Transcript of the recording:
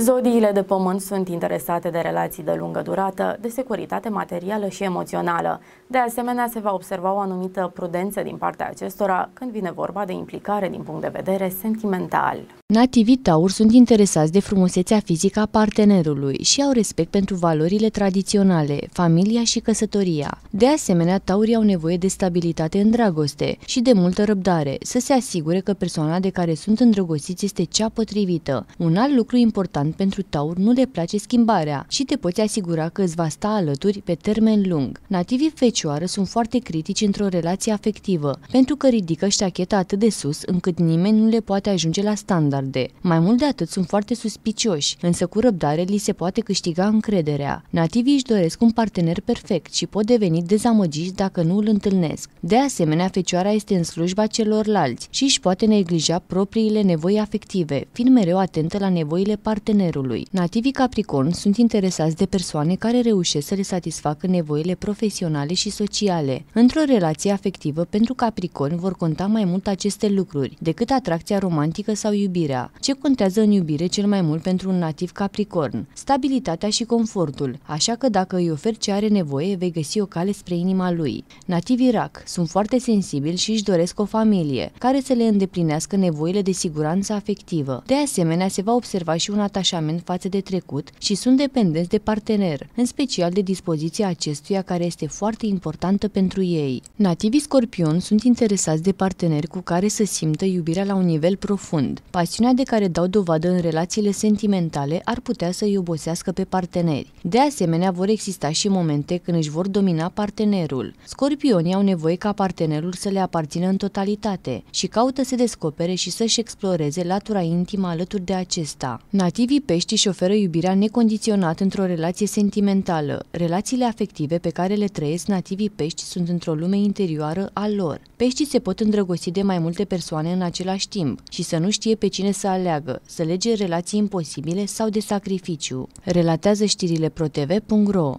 Zodiile de pământ sunt interesate de relații de lungă durată, de securitate materială și emoțională. De asemenea, se va observa o anumită prudență din partea acestora când vine vorba de implicare din punct de vedere sentimental. Nativii tauri sunt interesați de frumusețea fizică a partenerului și au respect pentru valorile tradiționale, familia și căsătoria. De asemenea, taurii au nevoie de stabilitate în dragoste și de multă răbdare, să se asigure că persoana de care sunt îndrăgostiți este cea potrivită. Un alt lucru important pentru taur nu le place schimbarea și te poți asigura că îți va sta alături pe termen lung. Nativii fecioară sunt foarte critici într-o relație afectivă, pentru că ridică ștacheta atât de sus încât nimeni nu le poate ajunge la standard standarde. Mai mult de atât, sunt foarte suspicioși, însă cu răbdare li se poate câștiga încrederea. Nativii își doresc un partener perfect și pot deveni dezamăgiți dacă nu îl întâlnesc. De asemenea, fecioara este în slujba celorlalți și își poate neglija propriile nevoi afective, fiind mereu atentă la nevoile partenerului. Nativii Capricorn sunt interesați de persoane care reușesc să le satisfacă nevoile profesionale și sociale. Într-o relație afectivă, pentru Capricorn vor conta mai mult aceste lucruri decât atracția romantică sau iubire iubirea. Ce contează în iubire cel mai mult pentru un nativ capricorn? Stabilitatea și confortul, așa că dacă îi oferi ce are nevoie, vei găsi o cale spre inima lui. Nativi rac sunt foarte sensibili și își doresc o familie, care să le îndeplinească nevoile de siguranță afectivă. De asemenea, se va observa și un atașament față de trecut și sunt dependenți de partener, în special de dispoziția acestuia care este foarte importantă pentru ei. Nativii scorpion sunt interesați de parteneri cu care să simtă iubirea la un nivel profund. Pasiunea Tensiunea de care dau dovadă în relațiile sentimentale ar putea să îi obosească pe parteneri. De asemenea, vor exista și momente când își vor domina partenerul. Scorpionii au nevoie ca partenerul să le aparțină în totalitate și caută să descopere și să-și exploreze latura intimă alături de acesta. Nativii pești își oferă iubirea necondiționat într-o relație sentimentală. Relațiile afective pe care le trăiesc nativii pești sunt într-o lume interioară a lor. Peștii se pot îndrăgosti de mai multe persoane în același timp și să nu știe pe cine bine să aleagă, să lege relații imposibile sau de sacrificiu, relatează știrile protv.ro.